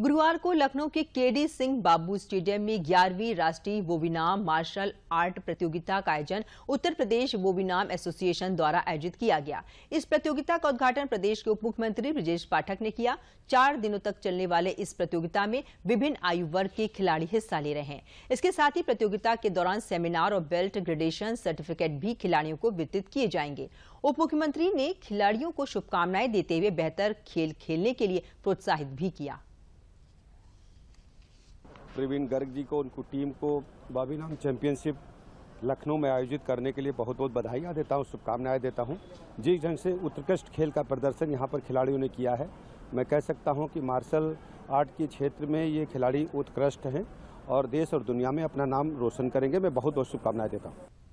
गुरुवार को लखनऊ के केडी सिंह बाबू स्टेडियम में ग्यारहवीं राष्ट्रीय वोविनाम मार्शल आर्ट प्रतियोगिता का आयोजन उत्तर प्रदेश वोविनाम एसोसिएशन द्वारा आयोजित किया गया इस प्रतियोगिता का उद्घाटन प्रदेश के उप मुख्यमंत्री ब्रजेश पाठक ने किया चार दिनों तक चलने वाले इस प्रतियोगिता में विभिन्न आयु वर्ग के खिलाड़ी हिस्सा ले रहे हैं इसके साथ ही प्रतियोगिता के दौरान सेमिनार और बेल्ट ग्रेडेशन सर्टिफिकेट भी खिलाड़ियों को वितरित किए जाएंगे उप मुख्यमंत्री ने खिलाड़ियों को शुभकामनाएं देते हुए बेहतर खेल खेलने के लिए प्रोत्साहित भी किया प्रवीण गर्ग जी को उनको टीम को बाबी नाम चैंपियनशिप लखनऊ में आयोजित करने के लिए बहुत बहुत बधाइयाँ देता हूँ शुभकामनाएँ देता हूँ जिस ढंग से उत्कृष्ट खेल का प्रदर्शन यहाँ पर खिलाड़ियों ने किया है मैं कह सकता हूँ कि मार्शल आर्ट के क्षेत्र में ये खिलाड़ी उत्कृष्ट हैं और देश और दुनिया में अपना नाम रोशन करेंगे मैं बहुत बहुत शुभकामनाएं देता हूँ